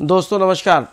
दोस्तों नमस्कार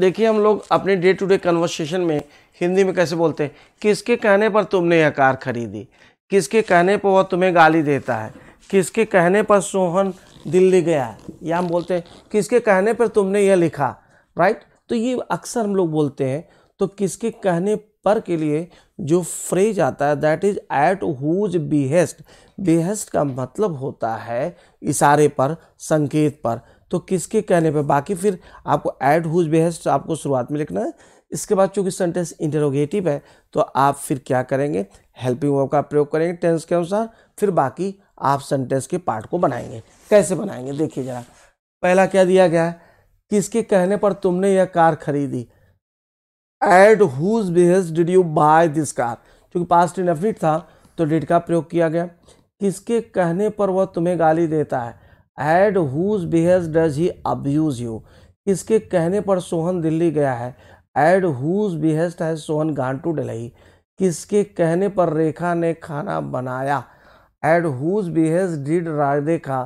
देखिए हम लोग अपने डे टू डे कन्वर्सेशन में हिंदी में कैसे बोलते हैं किसके कहने पर तुमने यह कार खरीदी किसके कहने पर वह तुम्हें गाली देता है किसके कहने पर सोहन दिल्ली गया है या हम बोलते हैं किसके कहने पर तुमने यह लिखा राइट तो ये अक्सर हम लोग बोलते हैं तो किसके कहने पर के लिए जो फ्रेज आता है that is at whose behest behest का मतलब होता है इशारे पर संकेत पर तो किसके कहने पर बाकी फिर आपको एड हुज बेहस्ट आपको शुरुआत में लिखना है इसके बाद चूंकि सेंटेंस इंटरोगेटिव है तो आप फिर क्या करेंगे हेल्पिंग वर्ब का प्रयोग करेंगे टेंस के अनुसार फिर बाकी आप सेंटेंस के पार्ट को बनाएंगे कैसे बनाएंगे देखिए ज़रा पहला क्या दिया गया है किसके कहने पर तुमने यह कार खरीदी at whose behest did you buy this car क्योंकि पास्ट एफिट था तो डिड का प्रयोग किया गया किसके कहने पर वह तुम्हें गाली देता है at whose behest does he abuse you किसके कहने पर सोहन दिल्ली गया है एड हुज बिहेस्ट है सोहन घाटू डिलही किसके कहने पर रेखा ने खाना बनाया at whose behest did Rekha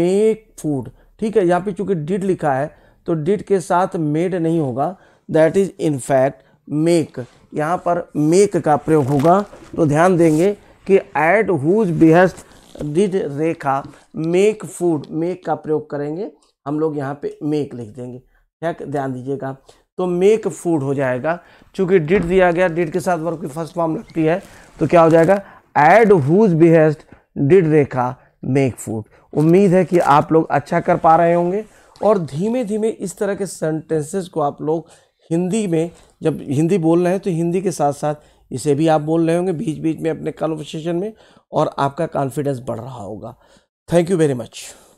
make food ठीक है यहाँ पे चूंकि डिड लिखा है तो डिड के साथ मेड नहीं होगा that is in fact make यहाँ पर मेक का प्रयोग होगा तो ध्यान देंगे कि at whose behest did Rekha make food make का प्रयोग करेंगे हम लोग यहाँ पे मेक लिख देंगे ठीक ध्यान दीजिएगा तो मेक फूड हो जाएगा चूँकि डिड दिया गया डिड के साथ वर्क की फर्स्ट फॉर्म लगती है तो क्या हो जाएगा at whose behest did Rekha make food उम्मीद है कि आप लोग अच्छा कर पा रहे होंगे और धीमे धीमे इस तरह के सेंटेंसेस को आप लोग हिंदी में जब हिंदी बोल रहे हैं तो हिंदी के साथ साथ इसे भी आप बोल रहे होंगे बीच बीच में अपने कन्वर्सेशन में और आपका कॉन्फिडेंस बढ़ रहा होगा थैंक यू वेरी मच